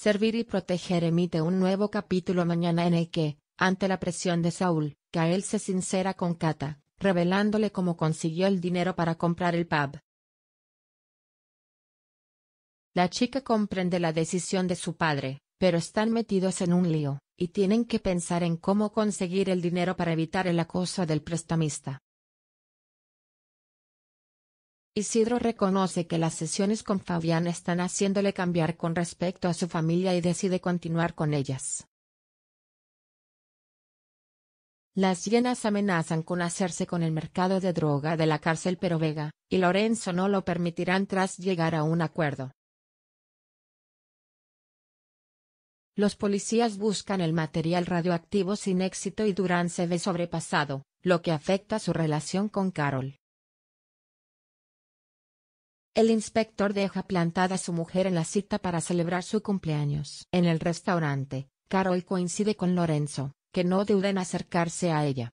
Servir y proteger emite un nuevo capítulo mañana en el que, ante la presión de Saúl, él se sincera con Kata, revelándole cómo consiguió el dinero para comprar el pub. La chica comprende la decisión de su padre, pero están metidos en un lío, y tienen que pensar en cómo conseguir el dinero para evitar el acoso del prestamista. Isidro reconoce que las sesiones con Fabián están haciéndole cambiar con respecto a su familia y decide continuar con ellas. Las llenas amenazan con hacerse con el mercado de droga de la cárcel pero Vega y Lorenzo no lo permitirán tras llegar a un acuerdo. Los policías buscan el material radioactivo sin éxito y Durán se ve sobrepasado, lo que afecta su relación con Carol. El inspector deja plantada a su mujer en la cita para celebrar su cumpleaños. En el restaurante, Carol coincide con Lorenzo, que no duda en acercarse a ella.